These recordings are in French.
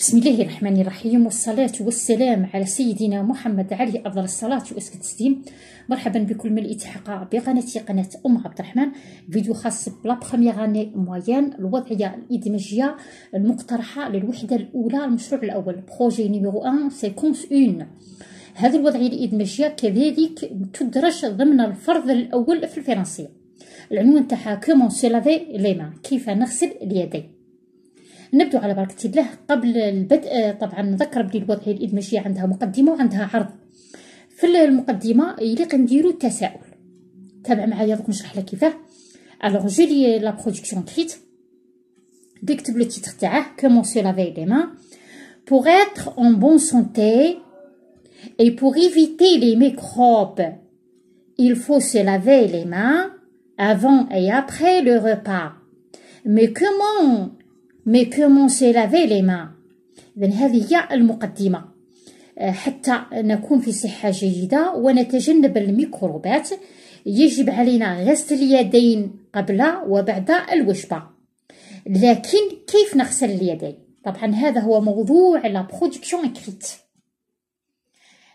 بسم الله الرحمن الرحيم والصلاة والسلام على سيدنا محمد عليه أفضل الصلاة التسليم مرحبا بكل من الالتحاق بقناتي قناة أم عبد الرحمن فيديو خاص بلا بخومييغ اني موايان الوضعية الإدماجية المقترحة للوحدة الأولى المشروع الأول بروجي نيميرو أن سيكونس أون هذه الوضعية الإدماجية كذلك تدرج ضمن الفرض الأول في الفرنسية العنوان تاعها كومون لافي لي كيف نغسل اليدين نبدو على بركة الله قبل البدء طبعا نذكر بلي الوضعية الإدماجية عندها مقدمة وعندها عرض في المقدمة يليق نديرو التساؤل تابع معايا دوك نشرح لك كيفاه الوغ جو لي لا برودكسيون كريت نكتب لو تيتر تاعه كومونسي لافي لي مان pour être en bonne santé et pour éviter les microbes, il faut se laver les mains avant et après le repas. Mais comment مي كومونسي لافي لي مان اذا هذه هي المقدمه آه، حتى نكون في صحه جيده ونتجنب الميكروبات يجب علينا غسل اليدين قبل وبعد الوجبه لكن كيف نغسل اليدين طبعا هذا هو موضوع لا برودكسيون اكريت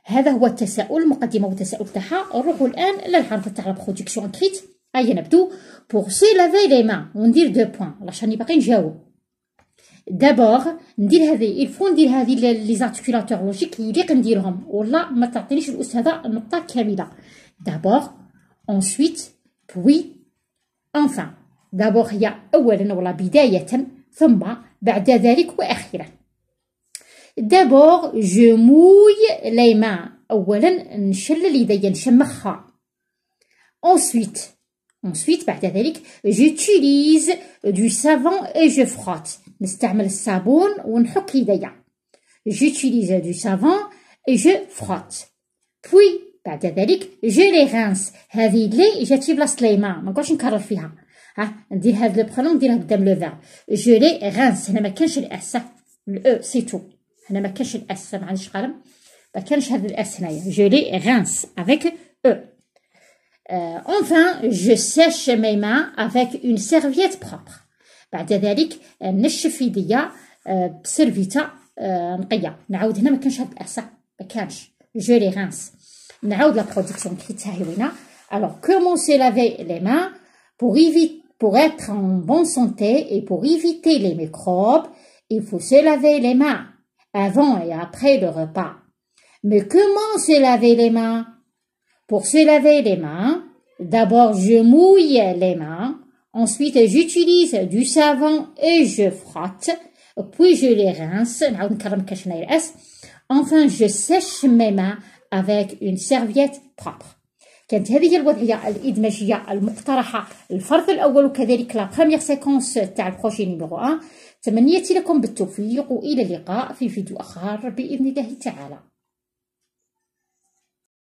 هذا هو التساؤل المقدمه والتساؤل تاعها نروحوا الان للحرف تاع لا برودكسيون اكريت هيا نبدو بور سي لافي لي مان وندير دو بوين راني باقي نجاوب D'abord, il faut les articulateurs logiques. Il D'abord, ensuite, puis, enfin. D'abord, d'abord, et D'abord, je mouille les mains. D'abord, je mouille les Ensuite, ensuite, j'utilise du savon et je frotte j'utilise du savon et je frotte puis je les rince لي جاتي e، e. euh، enfin, je sèche mes mains avec une serviette propre alors comment se laver les mains pour éviter pour être en bonne santé et pour éviter les microbes, il faut se laver les mains avant et après le repas. Mais comment se laver les mains Pour se laver les mains, d'abord je mouille les mains Ensuite, j'utilise du savon et je frotte. Puis, je les rince. Enfin, je sèche mes mains avec une serviette propre. كانت هذه هي الوضعية الإدماجية المقترحة الفرض الأول وكذلك لا بروميير سيكونس تاع البروجي نيميرو 1 تمنيتي لكم بالتوفيق وإلى اللقاء في فيديو آخر بإذن الله تعالى